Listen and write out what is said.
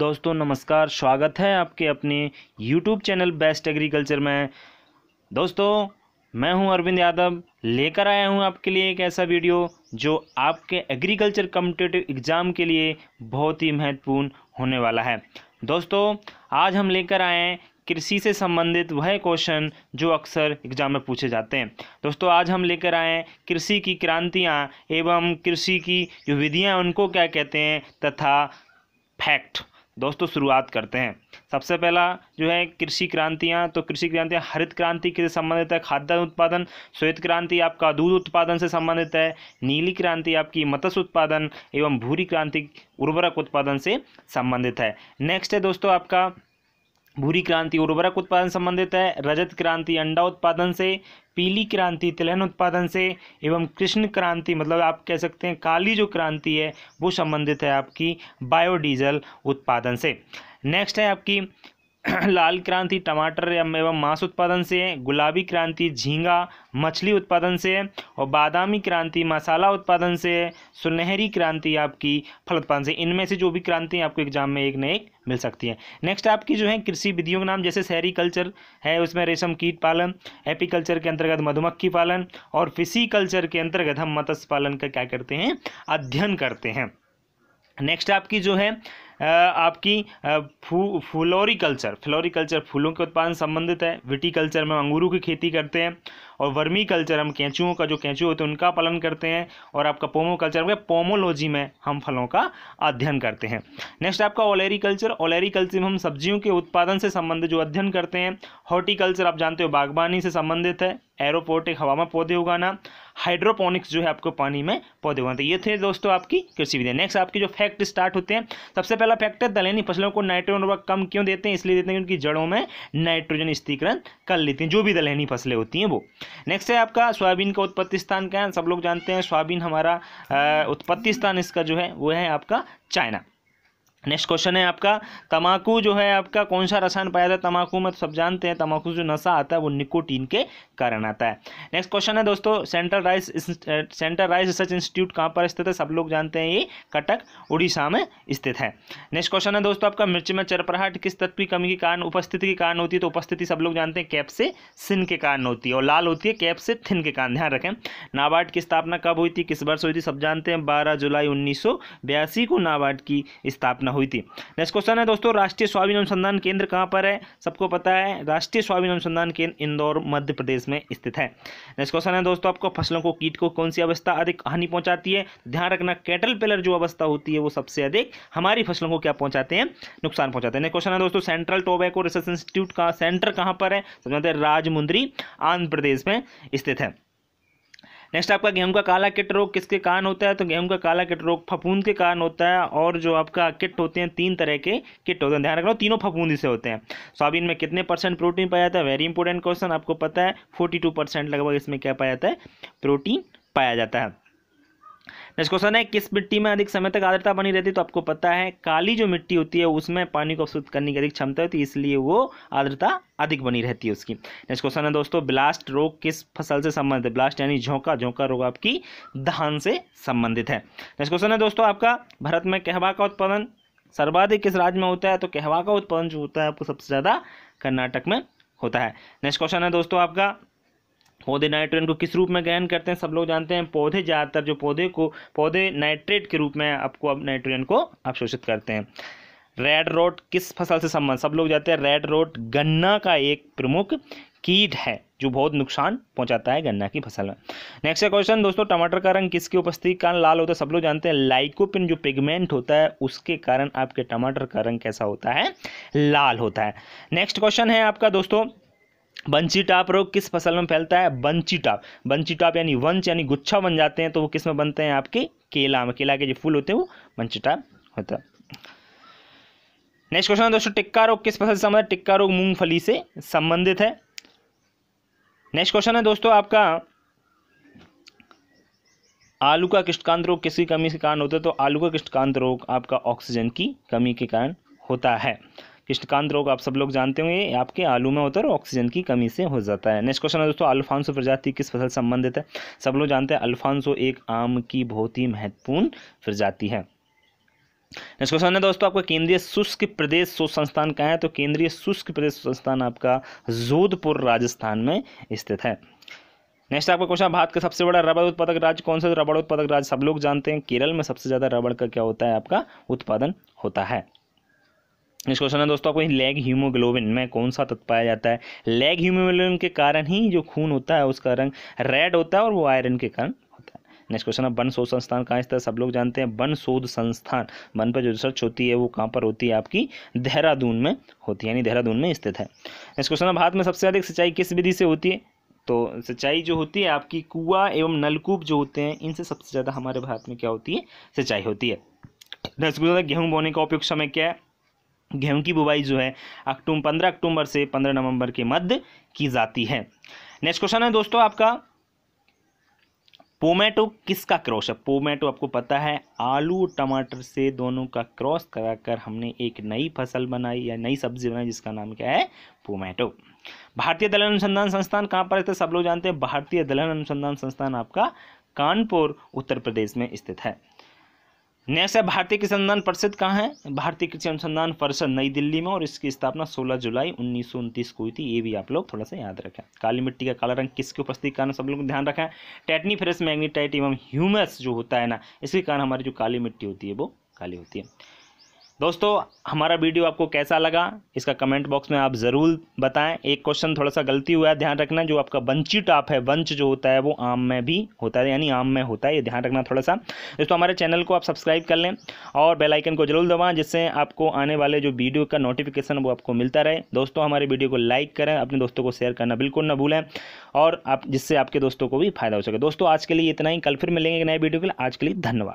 दोस्तों नमस्कार स्वागत है आपके अपने YouTube चैनल बेस्ट एग्रीकल्चर में दोस्तों मैं हूं अरविंद यादव लेकर आया हूं आपके लिए एक ऐसा वीडियो जो आपके एग्रीकल्चर कम्पिटेटिव एग्ज़ाम के लिए बहुत ही महत्वपूर्ण होने वाला है दोस्तों आज हम लेकर आए हैं कृषि से संबंधित वह क्वेश्चन जो अक्सर एग्जाम में पूछे जाते हैं दोस्तों आज हम लेकर आए कृषि की क्रांतियाँ एवं कृषि की जो विधियाँ उनको क्या कहते हैं तथा फैक्ट दोस्तों शुरुआत करते हैं सबसे पहला जो है कृषि क्रांतियाँ तो कृषि क्रांतियाँ हरित क्रांति से संबंधित है खाद्यान्न उत्पादन श्वेत क्रांति आपका दूध उत्पादन से संबंधित है नीली क्रांति आपकी मत्स्य उत्पादन एवं भूरी क्रांति उर्वरक उत्पादन से संबंधित है नेक्स्ट है दोस्तों आपका भूरी क्रांति उर्वरक उत्पादन संबंधित है रजत क्रांति अंडा उत्पादन से पीली क्रांति तिलहन उत्पादन से एवं कृष्ण क्रांति मतलब आप कह सकते हैं काली जो क्रांति है वो संबंधित है आपकी बायोडीजल उत्पादन से नेक्स्ट है आपकी लाल क्रांति टमाटर एवं मांस उत्पादन से गुलाबी क्रांति झींगा मछली उत्पादन से और बादामी क्रांति मसाला उत्पादन से सुनहरी क्रांति आपकी फल उत्पादन से इनमें से जो भी क्रांति आपको एग्जाम में एक न एक मिल सकती है नेक्स्ट आपकी जो है कृषि विधियों के नाम जैसे शहरी कल्चर है उसमें रेशम कीट पालन एपीकल्चर के अंतर्गत मधुमक्खी पालन और फिशी कल्चर के अंतर्गत हम मत्स्य पालन का क्या करते हैं अध्ययन करते हैं नेक्स्ट आपकी जो है आपकी फू फ्लोरिकल्चर फ्लोरिकल्चर फूलों के उत्पादन संबंधित है विटीकल्चर में अंगूरों की खेती करते हैं और वर्मी कल्चर हम कैंचुओं का जो कैंचू होते हैं उनका पालन करते हैं और आपका पोमो कल्चर पोमोलॉजी में हम फलों का अध्ययन करते हैं नेक्स्ट आपका ओलेरी कल्चर ओलेरी कल्चर में हम सब्जियों के उत्पादन से संबंधित जो अध्ययन करते हैं हॉर्टिकल्चर आप जानते हो बागबानी से संबंधित है एरोपोर्टिक हवा में पौधे उगाना हाइड्रोपोनिक्स जो है आपको पानी में पौधे उगाना तो ये थे दोस्तों आपकी कृषि विधि नेक्स्ट आपके जो फैक्ट स्टार्ट होते हैं सबसे पहला फैक्ट है दलहनी फसलों को नाइट्रोजन उर्वरक कम क्यों देते हैं इसलिए देते हैं कि उनकी जड़ों में नाइट्रोजन स्थिरीकरण कर लेती हैं जो भी दलहनी फसलें होती हैं वो नेक्स्ट है आपका सोयाबीन का उत्पत्ति स्थान क्या है सब लोग जानते हैं सोयाबीन हमारा उत्पत्ति स्थान इसका जो है वो है आपका चाइना नेक्स्ट क्वेश्चन है आपका तमाकू जो है आपका कौन सा रसायन पाया जाता है तमाकू में तो सब जानते हैं तमाकू जो नशा आता है वो निकोटीन के कारण आता है नेक्स्ट क्वेश्चन है दोस्तों central rice central rice research institute कहाँ पर स्थित है सब लोग जानते हैं ये कटक उड़ीसा में स्थित है नेक्स्ट क्वेश्चन है दोस्तों आपका मिर्च में चरपराहट किस तत्व की कमी के कारण उपस्थिति के कारण होती है तो उपस्थिति सब लोग जानते हैं कैप से सिन के कारण होती है और लाल होती है कैप से थिन के कारण ध्यान रखें नाबार्ड की स्थापना कब हुई थी किस वर्ष हुई थी सब जानते हैं बारह जुलाई उन्नीस को नाबार्ड की स्थापना हुई थी नेक्स्ट क्वेश्चन है दोस्तों राष्ट्रीय स्वाभिन अनुसंधान केंद्र कहाँ पर है सबको पता है राष्ट्रीय स्वामी अनुसंधान केंद्र इंदौर मध्य प्रदेश में स्थित है नेक्स्ट क्वेश्चन है दोस्तों आपको फसलों को कीट को कौन सी अवस्था अधिक हानि पहुंचाती है ध्यान रखना कैटल पिलर जो अवस्था होती है वो सबसे अधिक हमारी फसलों को क्या पहुंचाते हैं नुकसान पहुंचाते हैं नेक्स्ट क्वेश्चन है दोस्तों सेंट्रल टोबैको रिसर्च इंस्टीट्यूट का सेंटर कहाँ पर है समझाते हैं राजमुंद्री आंध्र प्रदेश में स्थित है नेक्स्ट आपका गेहूं का काला किट रोग किसके कारण होता है तो गेहूं का काला किट रोग फफूंद के कारण होता है और जो आपका किट होते हैं तीन तरह के किट होते हैं ध्यान रखना तीनों फफूंदी से होते हैं सोयाबीन में कितने परसेंट प्रोटीन पाया जाता है वेरी इंपॉर्टेंट क्वेश्चन आपको पता है फोर्टी लगभग इसमें क्या पाया जाता है प्रोटीन पाया जाता है नेक्स्ट क्वेश्चन है किस मिट्टी में अधिक समय तक आर्द्रता बनी रहती है तो आपको पता है काली जो मिट्टी होती है उसमें पानी को अवशोषित करने की अधिक क्षमता होती है इसलिए वो आर्द्रता अधिक बनी रहती है उसकी नेक्स्ट क्वेश्चन है दोस्तों ब्लास्ट रोग किस फसल से संबंधित है ब्लास्ट यानी झोंका झोंका रोग आपकी धान से संबंधित है नेक्स्ट क्वेश्चन है दोस्तों आपका भारत में कहवा का उत्पादन सर्वाधिक किस राज्य में होता है तो कहवा का उत्पादन जो होता है आपको सबसे ज़्यादा कर्नाटक में होता है नेक्स्ट क्वेश्चन है दोस्तों आपका पौधे नाइट्रोजन को किस रूप में ग्रहण करते हैं सब लोग जानते हैं पौधे ज़्यादातर जो पौधे को पौधे नाइट्रेट के रूप में आपको अब नाइट्रोजन को अवशोषित करते हैं रेड रोट किस फसल से संबंध सब लोग जानते हैं रेड रोट गन्ना का एक प्रमुख कीट है जो बहुत नुकसान पहुंचाता है गन्ना की फसल में नेक्स्ट क्वेश्चन दोस्तों टमाटर का रंग किसकी उपस्थिति कारण लाल होता है सब लोग जानते हैं लाइकोपिन जो पिगमेंट होता है उसके कारण आपके टमाटर का रंग कैसा होता है लाल होता है नेक्स्ट क्वेश्चन है आपका दोस्तों बंची टाप रोग किस फसल में फैलता है बंची टाप बंची टाप यानी वंच यानी गुच्छा बन जाते हैं तो वो किस में बनते हैं आपके केला में केला के जो फूल होते हैं वो बंची टाप होता है नेक्स्ट क्वेश्चन है दोस्तों टिक्का रोग किस फसल से संबंधित टिक्का रोग मूंगफली से संबंधित है नेक्स्ट क्वेश्चन है दोस्तों आपका आलू का किष्टकांत रोग किसकी कमी के कारण होता है तो आलू का किष्टकांत रोग आपका ऑक्सीजन की कमी के कारण होता है किस्टकांत रोग आप सब लोग जानते होंगे आपके आलू में होता है ऑक्सीजन की कमी से हो जाता है नेक्स्ट क्वेश्चन है दोस्तों अल्फांसो प्रजाति किस फसल से संबंधित है सब लोग जानते हैं अल्फांसो एक आम की बहुत ही महत्वपूर्ण प्रजाति है नेक्स्ट क्वेश्चन है दोस्तों आपका केंद्रीय शुष्क प्रदेश शोध संस्थान कहाँ है तो केंद्रीय शुष्क प्रदेश संस्थान आपका जोधपुर राजस्थान में स्थित है नेक्स्ट आपका क्वेश्चन भारत का सबसे बड़ा रबड़ उत्पादक राज्य कौन सा तो रबड़ उत्पादक राज्य सब लोग जानते हैं केरल में सबसे ज़्यादा रबड़ का क्या होता है आपका उत्पादन होता है इस क्वेश्चन है दोस्तों आपको लेग हीमोग्लोबिन में कौन सा तत्व पाया जाता है लेग हीमोग्लोबिन के कारण ही जो खून होता है उसका रंग रेड होता है और वो आयरन के कारण होता है नेक्स्ट क्वेश्चन है वन शोध संस्थान कहाँ स्थित है सब लोग जानते हैं वन शोध संस्थान वन पर जो रिसर्च होती है वो कहाँ पर होती है आपकी देहरादून में होती है यानी देहरादून में स्थित है नेक्स्ट क्वेश्चन है भारत में सबसे अधिक सिंचाई किस विधि से होती है तो सिंचाई जो होती है आपकी कुआ एवं नलकूप जो होते हैं इनसे सबसे ज़्यादा हमारे भारत में क्या होती है सिंचाई होती है नेक्स्ट क्वेश्चन है गेहूँ बोने का उपयुक्त समय क्या है गेहूं की बुवाई जो है अक्टूबर पंद्रह अक्टूबर से पंद्रह नवंबर के मध्य की जाती है नेक्स्ट क्वेश्चन है दोस्तों आपका पोमेटो किसका क्रॉस है पोमेटो आपको पता है आलू टमाटर से दोनों का क्रॉस कराकर हमने एक नई फसल बनाई या नई सब्जी बनाई जिसका नाम क्या है पोमेटो भारतीय दलहन अनुसंधान संस्थान कहाँ पर स्थित सब लोग जानते हैं भारतीय दलहन अनुसंधान संस्थान आपका कानपुर उत्तर प्रदेश में स्थित है नेक्स्ट है भारतीय कृषि अनुसंधान परिषद कहाँ है भारतीय कृषि अनुसंधान परिषद नई दिल्ली में और इसकी स्थापना 16 जुलाई उन्नीस को हुई थी ये भी आप लोग थोड़ा सा याद रखें काली मिट्टी का काला रंग किसके उपस्थिति कारण सब लोग ध्यान रखें टेटनी फ्रेस मैग्नीटाइट एवं ह्यूमस जो होता है ना इसके कारण हमारी जो काली मिट्टी होती है वो काली होती है दोस्तों हमारा वीडियो आपको कैसा लगा इसका कमेंट बॉक्स में आप ज़रूर बताएं एक क्वेश्चन थोड़ा सा गलती हुआ है ध्यान रखना जो आपका बंची टॉप है वंच जो होता है वो आम में भी होता है यानी आम में होता है ये ध्यान रखना थोड़ा सा दोस्तों हमारे चैनल को आप सब्सक्राइब कर लें और बेलाइकन को जरूर दबाएँ जिससे आपको आने वाले जो वीडियो का नोटिफिकेशन वो आपको मिलता रहे दोस्तों हमारे वीडियो को लाइक करें अपने दोस्तों को शेयर करना बिल्कुल ना भूलें और आप जिससे आपके दोस्तों को भी फायदा हो सके दोस्तों आज के लिए इतना ही कल फिर मिलेंगे नए वीडियो के लिए आज के लिए धन्यवाद